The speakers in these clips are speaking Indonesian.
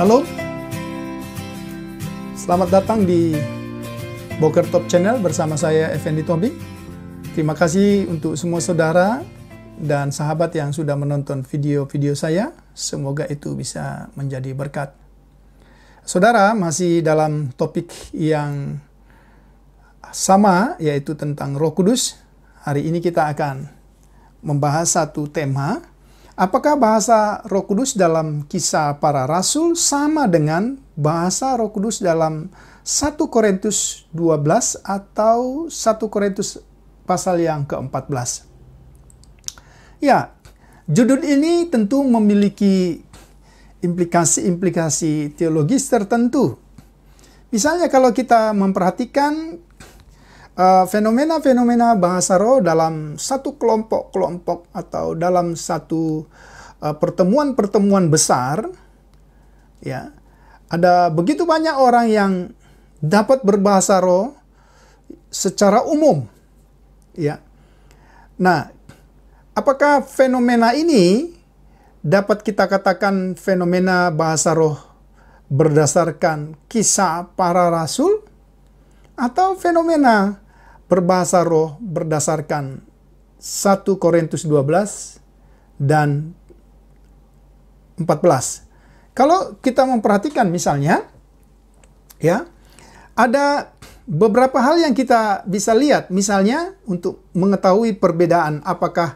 Halo, selamat datang di Boker Top Channel bersama saya Effendi Tobi. Terima kasih untuk semua saudara dan sahabat yang sudah menonton video-video saya. Semoga itu bisa menjadi berkat. Saudara, masih dalam topik yang sama, yaitu tentang Roh Kudus. Hari ini kita akan membahas satu tema Apakah bahasa Roh Kudus dalam kisah para rasul sama dengan bahasa Roh Kudus dalam 1 Korintus 12 atau 1 Korintus pasal yang ke-14? Ya, judul ini tentu memiliki implikasi-implikasi teologis tertentu. Misalnya kalau kita memperhatikan Eh, fenomena-fenomena bahasa roh dalam satu kelompok-kelompok atau dalam satu eh, pertemuan-pertemuan besar ya ada begitu banyak orang yang dapat berbahasa roh secara umum ya nah apakah fenomena ini dapat kita katakan fenomena bahasa roh berdasarkan kisah para rasul atau fenomena berbahasa roh berdasarkan 1 Korintus 12 dan 14. Kalau kita memperhatikan misalnya ya ada beberapa hal yang kita bisa lihat misalnya untuk mengetahui perbedaan apakah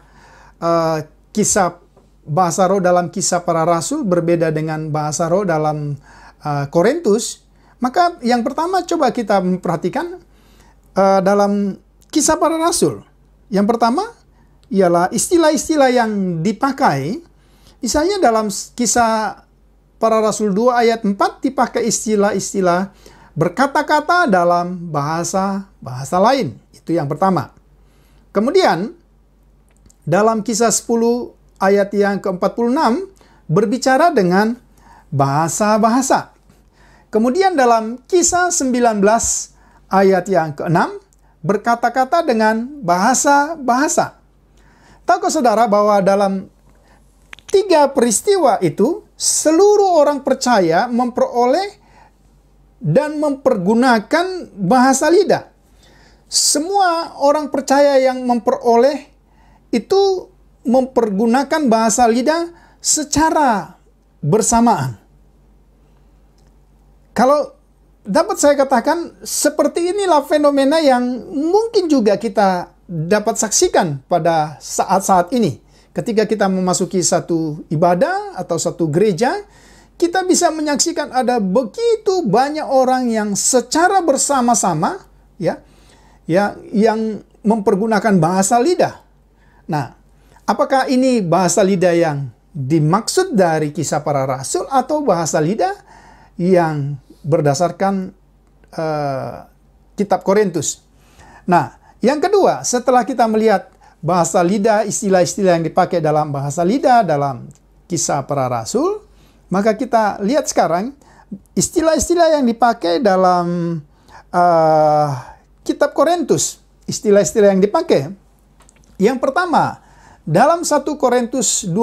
uh, kisah bahasa roh dalam kisah para rasul berbeda dengan bahasa roh dalam uh, Korintus maka yang pertama coba kita memperhatikan uh, dalam kisah para rasul. Yang pertama ialah istilah-istilah yang dipakai. Misalnya dalam kisah para rasul 2 ayat 4 dipakai istilah-istilah berkata-kata dalam bahasa-bahasa lain. Itu yang pertama. Kemudian dalam kisah 10 ayat yang ke-46 berbicara dengan bahasa-bahasa. Kemudian dalam kisah 19 ayat yang ke-6 berkata-kata dengan bahasa-bahasa. Tahu saudara bahwa dalam tiga peristiwa itu seluruh orang percaya memperoleh dan mempergunakan bahasa lidah. Semua orang percaya yang memperoleh itu mempergunakan bahasa lidah secara bersamaan. Kalau dapat saya katakan seperti inilah fenomena yang mungkin juga kita dapat saksikan pada saat-saat ini. Ketika kita memasuki satu ibadah atau satu gereja, kita bisa menyaksikan ada begitu banyak orang yang secara bersama-sama ya ya yang mempergunakan bahasa lidah. Nah, apakah ini bahasa lidah yang dimaksud dari kisah para rasul atau bahasa lidah yang berdasarkan uh, kitab Korintus. Nah, yang kedua, setelah kita melihat bahasa lidah, istilah-istilah yang dipakai dalam bahasa lidah dalam kisah para rasul, maka kita lihat sekarang istilah-istilah yang dipakai dalam uh, kitab Korintus, istilah-istilah yang dipakai. Yang pertama, dalam 1 Korintus 12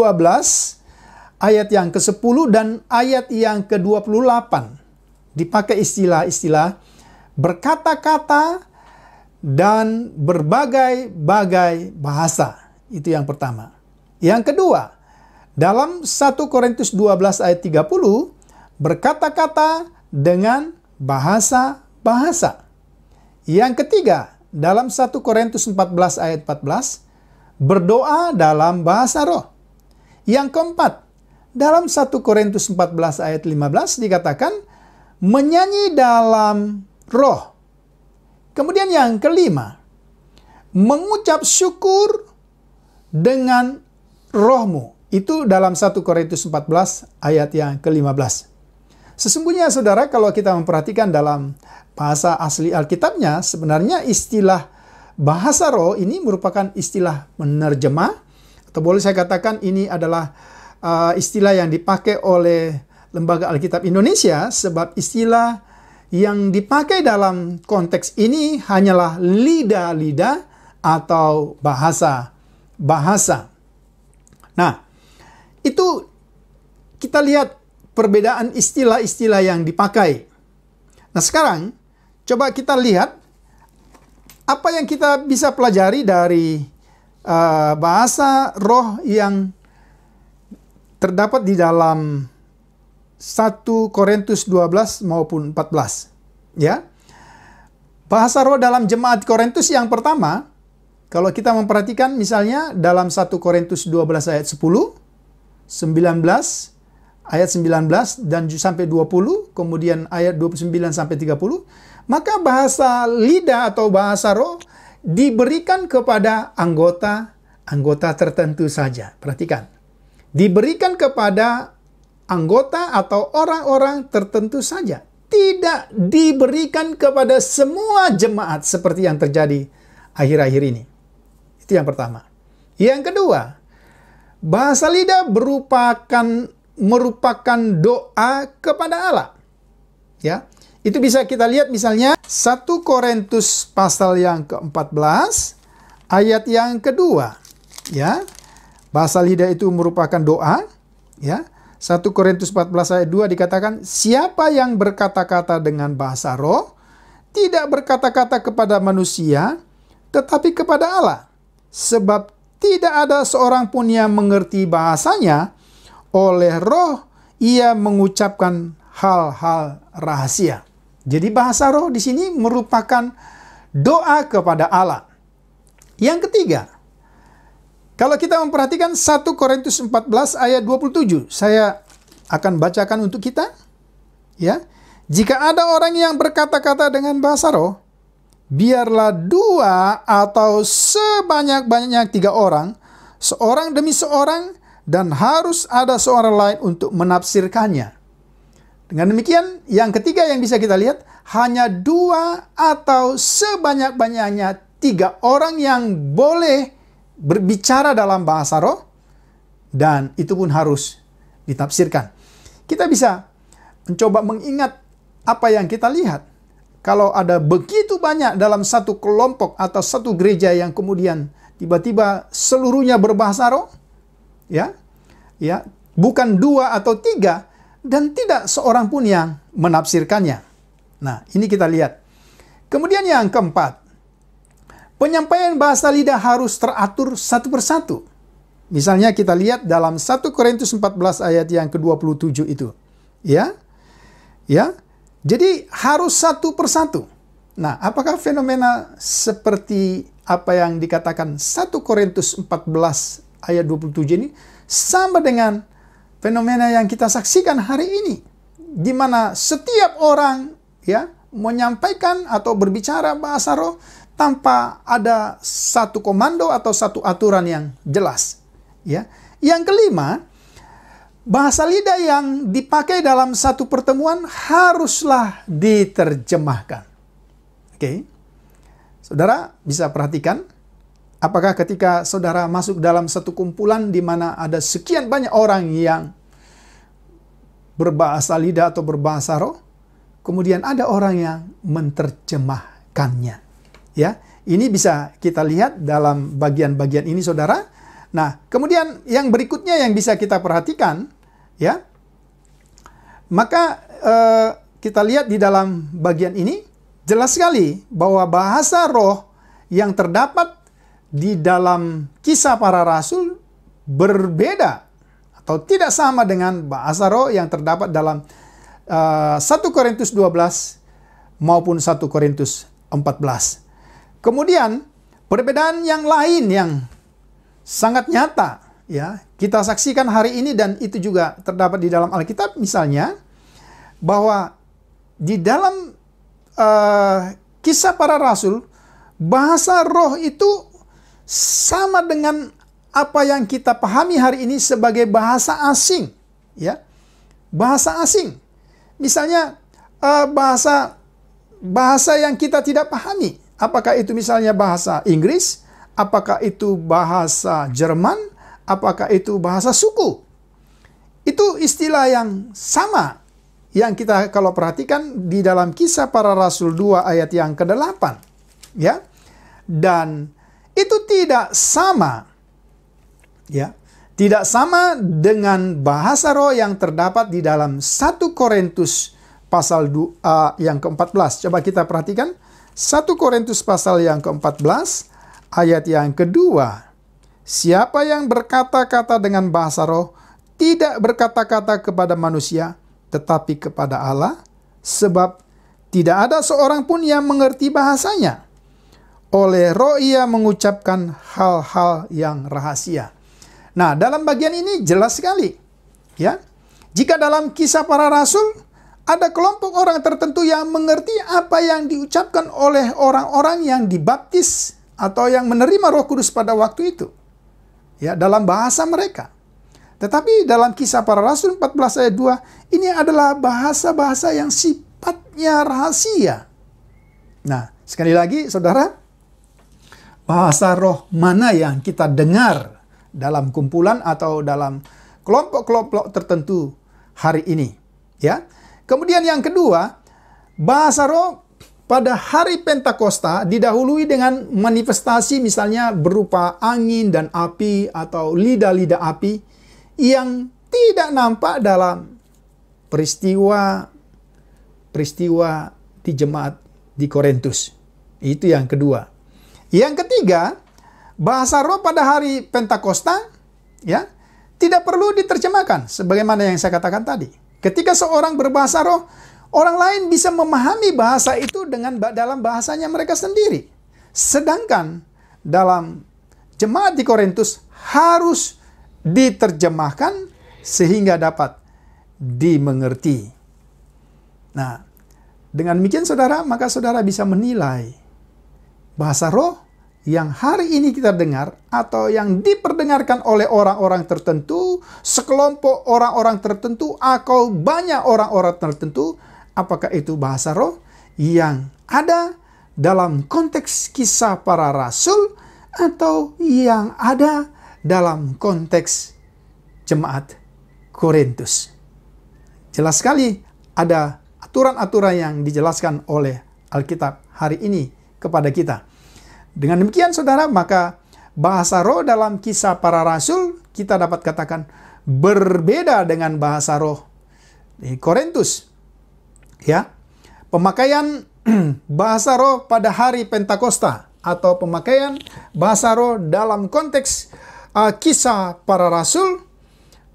ayat yang ke-10 dan ayat yang ke-28 dipakai istilah-istilah berkata-kata dan berbagai-bagai bahasa. Itu yang pertama. Yang kedua, dalam 1 Korintus 12 ayat 30 berkata-kata dengan bahasa-bahasa. Yang ketiga, dalam 1 Korintus 14 ayat 14 berdoa dalam bahasa roh. Yang keempat, dalam 1 Korintus 14 ayat 15 dikatakan menyanyi dalam roh. Kemudian yang kelima, mengucap syukur dengan rohmu. Itu dalam 1 Korintus 14 ayat yang ke-15. Sesungguhnya saudara kalau kita memperhatikan dalam bahasa asli Alkitabnya sebenarnya istilah bahasa roh ini merupakan istilah menerjemah atau boleh saya katakan ini adalah uh, istilah yang dipakai oleh Lembaga Alkitab Indonesia sebab istilah yang dipakai dalam konteks ini hanyalah lidah-lidah atau bahasa-bahasa. Nah, itu kita lihat perbedaan istilah-istilah yang dipakai. Nah, sekarang coba kita lihat apa yang kita bisa pelajari dari uh, bahasa roh yang terdapat di dalam 1 Korintus 12 maupun 14. Ya. Bahasa roh dalam jemaat Korintus yang pertama, kalau kita memperhatikan misalnya dalam 1 Korintus 12 ayat 10, 19, ayat 19 dan sampai 20, kemudian ayat 29 sampai 30, maka bahasa lidah atau bahasa roh diberikan kepada anggota anggota tertentu saja. Perhatikan. Diberikan kepada anggota atau orang-orang tertentu saja. Tidak diberikan kepada semua jemaat seperti yang terjadi akhir-akhir ini. Itu yang pertama. Yang kedua, bahasa lidah merupakan merupakan doa kepada Allah. Ya. Itu bisa kita lihat misalnya 1 Korintus pasal yang ke-14 ayat yang kedua. Ya. Bahasa lidah itu merupakan doa, ya. 1 Korintus 14 ayat 2 dikatakan, siapa yang berkata-kata dengan bahasa roh, tidak berkata-kata kepada manusia, tetapi kepada Allah. Sebab tidak ada seorang pun yang mengerti bahasanya, oleh roh ia mengucapkan hal-hal rahasia. Jadi bahasa roh di sini merupakan doa kepada Allah. Yang ketiga, kalau kita memperhatikan 1 Korintus 14 ayat 27, saya akan bacakan untuk kita. Ya. Jika ada orang yang berkata-kata dengan bahasa roh, biarlah dua atau sebanyak-banyaknya tiga orang, seorang demi seorang, dan harus ada seorang lain untuk menafsirkannya. Dengan demikian, yang ketiga yang bisa kita lihat, hanya dua atau sebanyak-banyaknya tiga orang yang boleh berbicara dalam bahasa roh dan itu pun harus ditafsirkan. Kita bisa mencoba mengingat apa yang kita lihat. Kalau ada begitu banyak dalam satu kelompok atau satu gereja yang kemudian tiba-tiba seluruhnya berbahasa roh, ya, ya, bukan dua atau tiga, dan tidak seorang pun yang menafsirkannya. Nah, ini kita lihat. Kemudian yang keempat, Penyampaian bahasa lidah harus teratur satu persatu. Misalnya kita lihat dalam 1 Korintus 14 ayat yang ke-27 itu. Ya. Ya. Jadi harus satu persatu. Nah, apakah fenomena seperti apa yang dikatakan 1 Korintus 14 ayat 27 ini sama dengan fenomena yang kita saksikan hari ini di mana setiap orang ya menyampaikan atau berbicara bahasa roh tanpa ada satu komando atau satu aturan yang jelas. Ya. Yang kelima, bahasa lidah yang dipakai dalam satu pertemuan haruslah diterjemahkan. Oke. Saudara bisa perhatikan apakah ketika saudara masuk dalam satu kumpulan di mana ada sekian banyak orang yang berbahasa lidah atau berbahasa roh, kemudian ada orang yang menterjemahkannya. Ya, ini bisa kita lihat dalam bagian-bagian ini Saudara. Nah, kemudian yang berikutnya yang bisa kita perhatikan ya. Maka eh, kita lihat di dalam bagian ini jelas sekali bahwa bahasa roh yang terdapat di dalam kisah para rasul berbeda atau tidak sama dengan bahasa roh yang terdapat dalam uh, eh, 1 Korintus 12 maupun 1 Korintus 14. Kemudian perbedaan yang lain yang sangat nyata ya kita saksikan hari ini dan itu juga terdapat di dalam Alkitab misalnya bahwa di dalam uh, kisah para rasul bahasa roh itu sama dengan apa yang kita pahami hari ini sebagai bahasa asing ya bahasa asing misalnya uh, bahasa bahasa yang kita tidak pahami Apakah itu misalnya bahasa Inggris? Apakah itu bahasa Jerman? Apakah itu bahasa suku? Itu istilah yang sama yang kita kalau perhatikan di dalam kisah para rasul 2 ayat yang ke-8. Ya. Dan itu tidak sama ya tidak sama dengan bahasa roh yang terdapat di dalam 1 Korintus pasal 2 uh, yang ke-14. Coba kita perhatikan 1 Korintus pasal yang ke-14 ayat yang kedua. Siapa yang berkata-kata dengan bahasa roh tidak berkata-kata kepada manusia tetapi kepada Allah sebab tidak ada seorang pun yang mengerti bahasanya. Oleh roh ia mengucapkan hal-hal yang rahasia. Nah, dalam bagian ini jelas sekali. Ya. Jika dalam kisah para rasul ada kelompok orang tertentu yang mengerti apa yang diucapkan oleh orang-orang yang dibaptis atau yang menerima Roh Kudus pada waktu itu. Ya, dalam bahasa mereka. Tetapi dalam kisah para rasul 14 ayat 2, ini adalah bahasa-bahasa yang sifatnya rahasia. Nah, sekali lagi saudara, bahasa roh mana yang kita dengar dalam kumpulan atau dalam kelompok-kelompok tertentu hari ini? Ya, Kemudian yang kedua, bahasa roh pada hari Pentakosta didahului dengan manifestasi misalnya berupa angin dan api atau lidah-lidah api yang tidak nampak dalam peristiwa peristiwa di jemaat di Korintus. Itu yang kedua. Yang ketiga, bahasa roh pada hari Pentakosta ya tidak perlu diterjemahkan sebagaimana yang saya katakan tadi. Ketika seorang berbahasa roh, orang lain bisa memahami bahasa itu dengan dalam bahasanya mereka sendiri. Sedangkan dalam jemaat di Korintus harus diterjemahkan sehingga dapat dimengerti. Nah, dengan demikian saudara, maka saudara bisa menilai bahasa roh yang hari ini kita dengar atau yang diperdengarkan oleh orang-orang tertentu, sekelompok orang-orang tertentu, atau banyak orang-orang tertentu, apakah itu bahasa roh yang ada dalam konteks kisah para rasul atau yang ada dalam konteks jemaat Korintus. Jelas sekali ada aturan-aturan yang dijelaskan oleh Alkitab hari ini kepada kita. Dengan demikian saudara, maka bahasa roh dalam kisah para rasul kita dapat katakan berbeda dengan bahasa roh di Korintus. Ya. Pemakaian bahasa roh pada hari Pentakosta atau pemakaian bahasa roh dalam konteks uh, kisah para rasul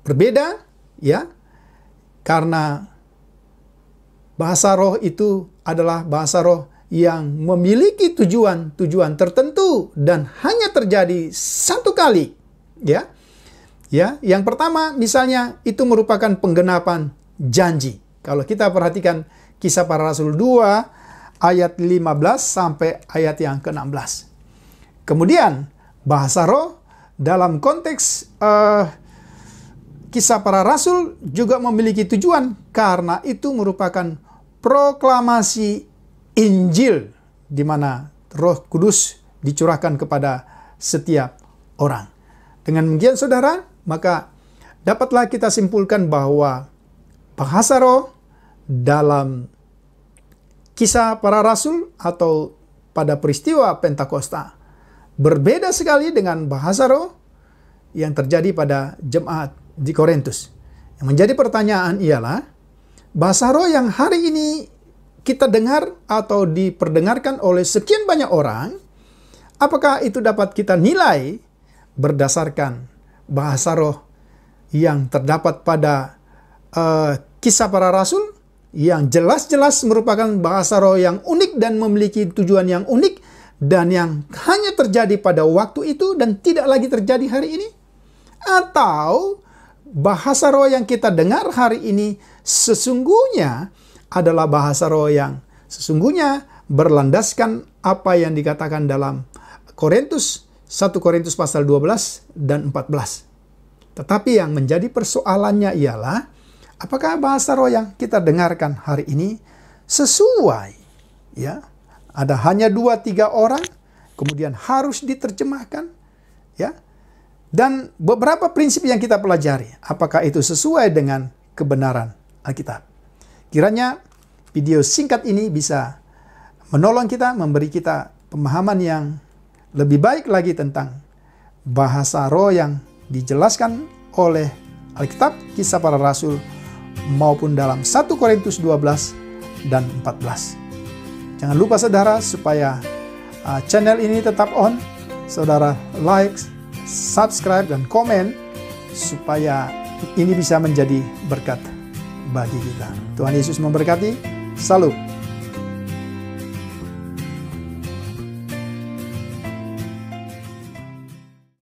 berbeda ya karena bahasa roh itu adalah bahasa roh yang memiliki tujuan-tujuan tertentu dan hanya terjadi satu kali, ya. Ya, yang pertama misalnya itu merupakan penggenapan janji. Kalau kita perhatikan kisah para rasul 2 ayat 15 sampai ayat yang ke-16. Kemudian bahasa roh dalam konteks uh, kisah para rasul juga memiliki tujuan karena itu merupakan proklamasi Injil di mana Roh Kudus dicurahkan kepada setiap orang. Dengan demikian saudara, maka dapatlah kita simpulkan bahwa bahasa roh dalam kisah para rasul atau pada peristiwa Pentakosta berbeda sekali dengan bahasa roh yang terjadi pada jemaat di Korintus. Yang menjadi pertanyaan ialah bahasa roh yang hari ini kita dengar atau diperdengarkan oleh sekian banyak orang, apakah itu dapat kita nilai berdasarkan bahasa roh yang terdapat pada uh, kisah para rasul yang jelas-jelas merupakan bahasa roh yang unik dan memiliki tujuan yang unik dan yang hanya terjadi pada waktu itu dan tidak lagi terjadi hari ini? Atau bahasa roh yang kita dengar hari ini sesungguhnya adalah bahasa roh yang sesungguhnya berlandaskan apa yang dikatakan dalam Korintus 1 Korintus pasal 12 dan 14. Tetapi yang menjadi persoalannya ialah apakah bahasa roh yang kita dengarkan hari ini sesuai ya ada hanya dua tiga orang kemudian harus diterjemahkan ya dan beberapa prinsip yang kita pelajari apakah itu sesuai dengan kebenaran Alkitab Kiranya video singkat ini bisa menolong kita, memberi kita pemahaman yang lebih baik lagi tentang bahasa roh yang dijelaskan oleh Alkitab, kisah para rasul, maupun dalam 1 Korintus 12 dan 14. Jangan lupa saudara supaya uh, channel ini tetap on, saudara like, subscribe, dan komen supaya ini bisa menjadi berkat bagi kita. Tuhan Yesus memberkati. salut.